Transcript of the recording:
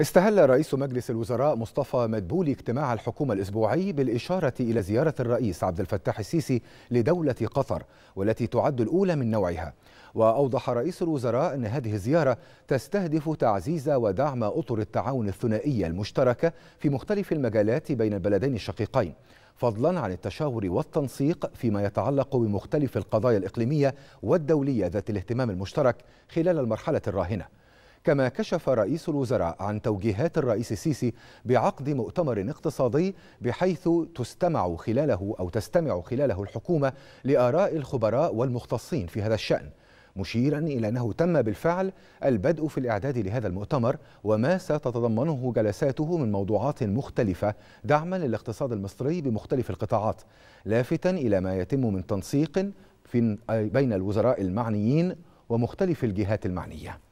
استهل رئيس مجلس الوزراء مصطفى مدبولي اجتماع الحكومة الأسبوعي بالإشارة إلى زيارة الرئيس عبد الفتاح السيسي لدولة قطر والتي تعد الأولى من نوعها وأوضح رئيس الوزراء أن هذه الزيارة تستهدف تعزيز ودعم أطر التعاون الثنائية المشتركة في مختلف المجالات بين البلدين الشقيقين فضلا عن التشاور والتنسيق فيما يتعلق بمختلف القضايا الإقليمية والدولية ذات الاهتمام المشترك خلال المرحلة الراهنة كما كشف رئيس الوزراء عن توجيهات الرئيس السيسي بعقد مؤتمر اقتصادي بحيث تستمع خلاله أو تستمع خلاله الحكومة لآراء الخبراء والمختصين في هذا الشأن مشيرا إلى أنه تم بالفعل البدء في الإعداد لهذا المؤتمر وما ستتضمنه جلساته من موضوعات مختلفة دعما للاقتصاد المصري بمختلف القطاعات لافتا إلى ما يتم من تنسيق في بين الوزراء المعنيين ومختلف الجهات المعنيه